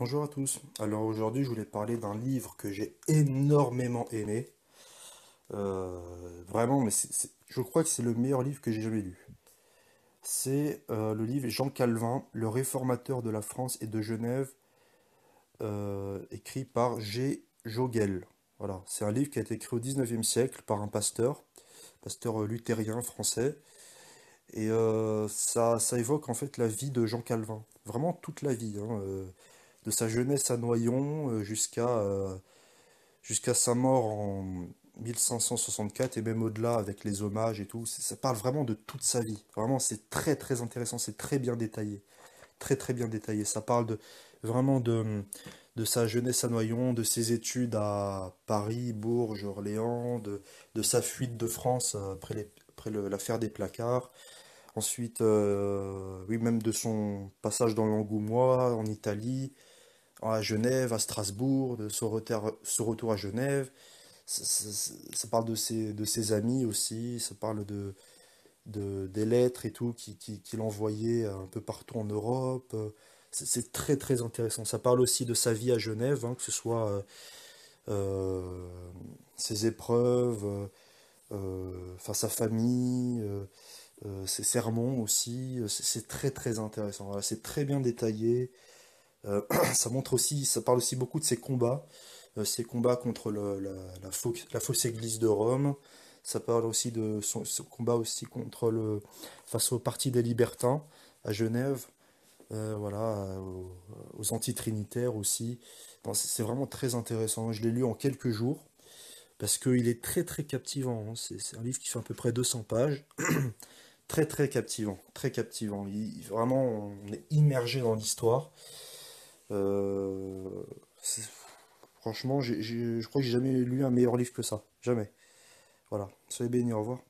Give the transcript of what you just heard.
Bonjour à tous, alors aujourd'hui je voulais parler d'un livre que j'ai énormément aimé. Euh, vraiment, mais je crois que c'est le meilleur livre que j'ai jamais lu. C'est euh, le livre Jean Calvin, le réformateur de la France et de Genève, euh, écrit par G. Jogel. Voilà, c'est un livre qui a été écrit au 19e siècle par un pasteur, pasteur luthérien français. Et ça, ça, évoque en fait la vie de Jean Calvin, vraiment toute la vie. Hein, de sa jeunesse à Noyon euh, jusqu'à euh, jusqu'à sa mort en 1564 et même au-delà avec les hommages et tout. Ça parle vraiment de toute sa vie. Vraiment, c'est très très intéressant, c'est très bien détaillé. Très très bien détaillé. Ça parle de, vraiment de, sa jeunesse à Noyon, de ses études à Paris, Bourges, Orléans, de, sa fuite de France euh, après l'affaire des placards. Ensuite, oui, même de son passage dans l'Angoumois, en Italie, à Genève, à Strasbourg, de son, retour à Genève. Ça, parle de ses, de ses amis aussi, ça parle de, de des lettres et tout qu'il qui, qui envoyait un peu partout en Europe. C'est très très intéressant. Ça parle aussi de sa vie à Genève, hein, que ce soit euh, euh, ses épreuves, euh, enfin sa famille, ses sermons aussi. C'est très très intéressant. C'est très bien détaillé. Euh, ça montre aussi, ça parle aussi beaucoup de ses combats, ses euh, combats contre la, la, fausse église de Rome. Ça parle aussi de son, combat aussi contre le face au parti des libertins à Genève, euh, voilà, aux, aux trinitaires aussi. C'est vraiment très intéressant. Je l'ai lu en quelques jours parce qu'il est très très captivant. Hein. C'est un livre qui fait à peu près 200 pages. très très captivant, très captivant. vraiment, on est immergé dans l'histoire. Euh, franchement, je crois que j'ai jamais lu un meilleur livre que ça. Jamais. Voilà. Soyez bénis, au revoir.